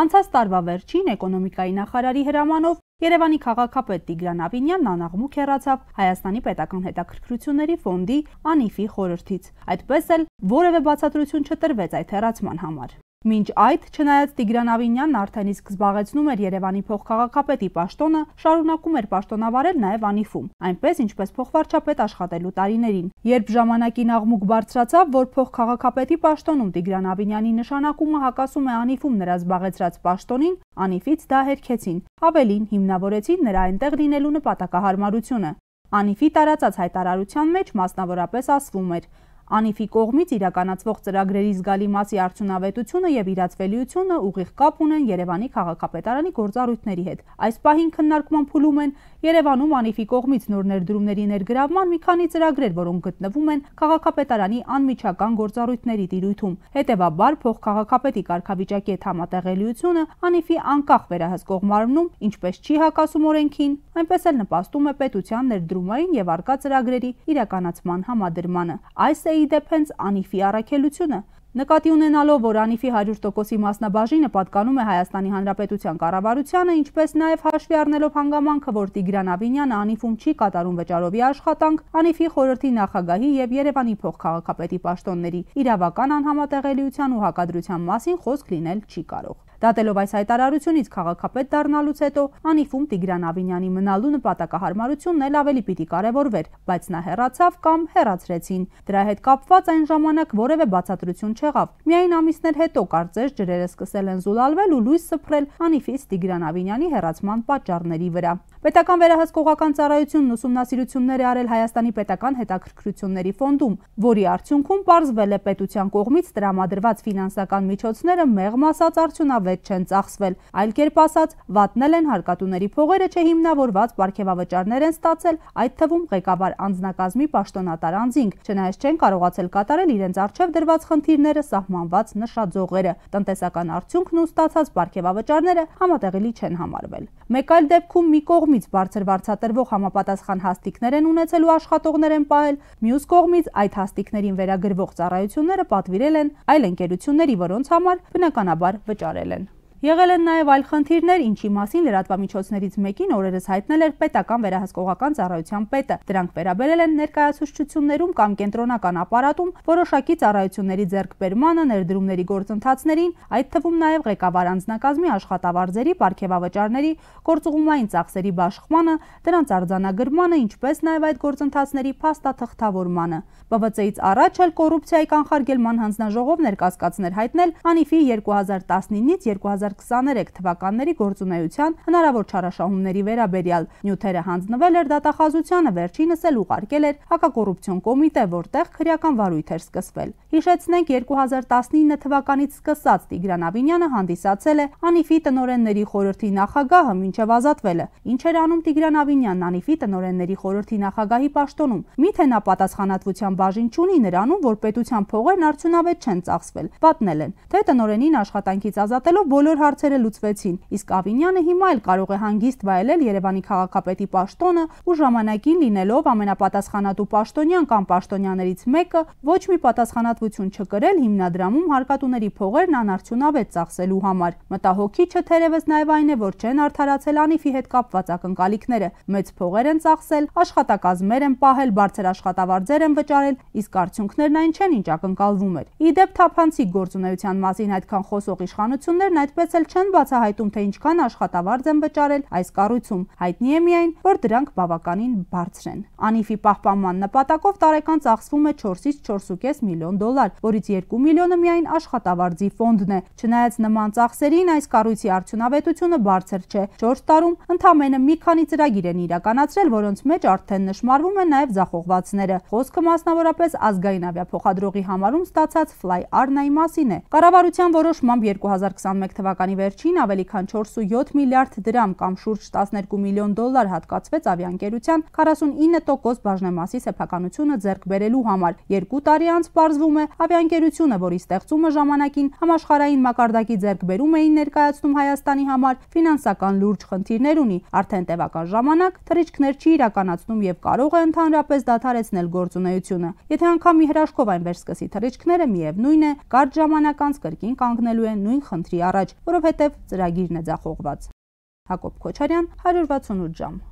Անցած տարվա վերջին էկոնոմիկայի նախարարի հրամանով Երևանի քաղաքապետ Տիգրան Ավինյանն անաղմուկ հեռացավ Հայաստանի պետական հետաքրքրությունների ֆոնդի անիֆի խորհրդից։ Այդպես էլ որևէ բացատրություն չտրվեց այդ հեռացման համար։ Մինչ այդ, չնայած Տիգրան Ավինյանն արդեն իսկ զբաղեցնում էր Երևանի փոխքաղաքապետի պաշտոնը, շարունակում էր պաշտոնավարել նաև Անիֆում, այնպես ինչպես փոխվարչապետ աշխատելու տարիներին։ Երբ ժամանակին աղմուկ բարձրացավ, որ փոխքաղաքապետի պաշտոնում Տիգրան Ավինյանի նշանակումը հակասում է Անիֆում նրա զբաղեցրած պաշտոնին, Անիֆից դա հերքեցին, ավելին հիմնավորեցին նրա այնտեղ լինելու նպատակահարմարությունը։ Անիֆի տարածած հայտարարության մեջ մասնավորապես ասվում էր, Անիֆի կողմից իրականացվող ծրագրերի զգալի մասի արդյունավետությունը եւ իրացվելիությունը ուղիղ կապ ունեն Երևանի քաղաքապետարանի գործառույթների հետ։ Այս պահին քննարկման փուլում են Երևանում Անիֆի կողմից նոր ներդրումների ներգրավման մի քանի ծրագրեր, որոնք գտնվում են քաղաքապետարանի անմիջական գործառույթների տիրույթում։ Հետևաբար փոխքաղաքապետի կարգավիճակի հետ համատեղելիությունը Անիֆի անկախ վերահսկող մարմնում ինչպես չի հակասում օրենքին, այնպես էլ նպաստում է պետության ներդրումային եւ արկա ծրագրերի իրականացման համադրմանը։ Այս է է իդեպ հենց Անիֆի առաքելությունը։ Նկատի ունենալով, որ Անիֆի 100%-ի մասնաբաժինը պատկանում է Հայաստանի Հանրապետության կառավարությանը, ինչպես նաև հաշվի առնելով հանգամանքը, որ Տիգրան Ավինյանը Անիֆում չի կատարում վճարովի աշխատանք, Անիֆի խորհրդի նախագահի եւ Երևանի փոխքաղաքապետի պաշտոնների իրավական անհամատեղելիության ու հակադրության մասին խոսք լինել չի կարող։ Դատելով այս հայտարարությունից քաղաքապետ դառնալուց հետո Անիֆում Տիգրան Ավինյանի մնալու նպատակահարմարությունն էլ ավելի պիտի կարևորվեր, բայց նա հեռացավ կամ հեռացրեցին։ Դրա հետ կապված այն ժամանակ որևէ բացատրություն չեղավ։ Միայն ամիսներ հետո կարծես ջրերը սկսել են զուլալվել ու լույս սփռել Անիֆից Տիգրան Ավինյանի հեռացման պատճառների վրա։ Պետական վերահսկողական ծառայությունն ուսումնասիրություններ է արել Հայաստանի պետական հետաքրքրությունների ֆոնդում, որի արդյունքում ողջունվել է պետության կողմից տրամադրված ֆինանսական միջոցները մեղմ ասած արդյունավետ վեճ չեն ծախսվել։ Այլ կերպ ասած, վատնել են հարկատուների փողերը չհիմնավորված ապարքեվավճարներ են ստացել, այդ թվում ղեկավար անձնակազմի պաշտոնատար անձինք, չնայած չեն կարողացել կատարել իրենց արջև դրված խնդիրները սահմանված նշաձողերը։ Տնտեսական արդյունքն ու ստացած ապարքեվավճարները համատեղելի չեն համարվել։ Մեկ այլ դեպքում մի կողմից բարձր վարձատրվող համապատասխան հաստիկներ են ունեցել ու աշխատողներ են պահել, մյուս կողմից այդ հաստիկներին վերագրվող ծառայությունները պատվիրել են այլ ընկերությունների, որոնց համար բնականաբար վճարել են Եղել են նաև այլ խնդիրներ, ինչի մասին լրատվամիջոցներից մեկին օրերս հայտնել էր պետական վերահսկողական ծառայության պետը։ Դրանք վերաբերել են ներկայացուցչություններում կամ կենտրոնական ապարատում որոշակի ծառայությունների ձեռքբերմանը, ներդրումների գործընթացներին, այդ թվում նաև ղեկավար անձնակազմի աշխատավարձերի, ապարքեվավճարների, գործողումային ծախսերի բաշխմանը, դրանց արձանագրմանը, ինչպես նաև այդ գործընթացների փաստաթղթավորմանը։ ԲՎՑ-ից առաջ էլ կոռուպցիայի կանխարգելման հանձնաժողով ներկայացկացներ հայտնել Անիֆի 2019-ից 2019 2023 թվականների գործունեության հնարավոր չարաշահումների վերաբերյալ նյութերը հանձնվել էր դատախազությանը, վերջինս էլ ուղարկել էր հակակոռուպցիոն կոմիտե, որտեղ քրեական վարույթ էր սկսվել։ Հիշեցնենք 2019 թվականից սկսած Տիգրան Ավինյանը հանդիսացել է Անիֆի տնօրենների խորհրդի նախագահը մինչև ազատվելը։ Ինչ էր անում Տիգրան Ավինյանն Անիֆի տնօրենների խորհրդի նախագահի պաշտոնում։ Միթե նա պատասխանատվության բաժին չունի նրանում, որ պետության փողերն արդյունավետ չեն ծախսվել։ Պատնել են, թե տնօրենին աշխատանքից ազատելով բոլոր սոցիալ հարցերը լուծվեցին, իսկ Ավինյանը հիմա էլ կարող է հանգիստ վայելել Երևանի քաղաքապետի պաշտոնը ու ժամանակին լինելով ամենապատասխանատու պաշտոնյան կամ պաշտոնյաներից մեկը ոչ մի պատասխանատվություն չկրել հիմնադրամում հարկատուների փողերն անարդյունավետ ծախսելու համար։ Մտահոգիչը թերևս նաև այն է, որ չեն արդարացել Անիֆի հետ կապված ակնկալիքները։ Մեծ փողեր են ծախսել, աշխատակազմեր են պահել, բարձր աշխատավարձեր են վճարել, իսկ արդյունքներն այն չեն, ինչ ակնկալվում էր։ Ի դեպ թափանցիկ գործունեության մասին այդքան խոսող իշխանություններն այդպես այլևս էլ չեն բացահայտում, թե ինչքան աշխատավարձ են վճարել այս կառույցում։ Հայտնի է միայն, որ դրանք բավականին բարձր են։ Անիֆի պահպանման նպատակով տարեկան ծախսվում է 4-ից 4.5 միլիոն դոլար, որից 2 միլիոնը միայն աշխատավարձի ֆոնդն է։ Չնայած նման ծախսերին այս կառույցի արդյունավետությունը բարձր չէ։ 4 տարում ընդամենը մի քանի ծրագիր են իրականացրել, որոնց մեջ արդեն նշмарվում են նաև զախողվածները։ Խոսքը մասնավորապես ազգային ավիափոխադրողի համարում ստացած Fly Arna-ի մասին է։ Կառավարության որոշմամբ 2021 թվականին թվականի վերջին ավելի քան 4.7 միլիարդ դրամ կամ շուրջ 12 միլիոն դոլար հատկացվեց ավիաընկերության 49% բաժնեմասի սեփականությունը ձեռք բերելու համար։ Երկու տարի անց պարզվում է, ավիաընկերությունը, որի ստեղծումը ժամանակին համաշխարհային մակարդակի ձեռքբերում էին ներկայացնում Հայաստանի համար, ֆինանսական լուրջ խնդիրներ ունի։ Արդեն տևական ժամանակ թռիչքներ չի իրականացնում եւ կարող է ընդհանրապես դադարեցնել գործունեությունը։ Եթե անգամ ի հրաշքով այն վերսկսի թռիչքները, միևնույն է, կարճ ժամանակ անց կրկին կանգնելու են նույն խնդրի առաջ որովհետև ծրագիրն է ձախողված։ Հակոբ Քոչարյան 168 ժամ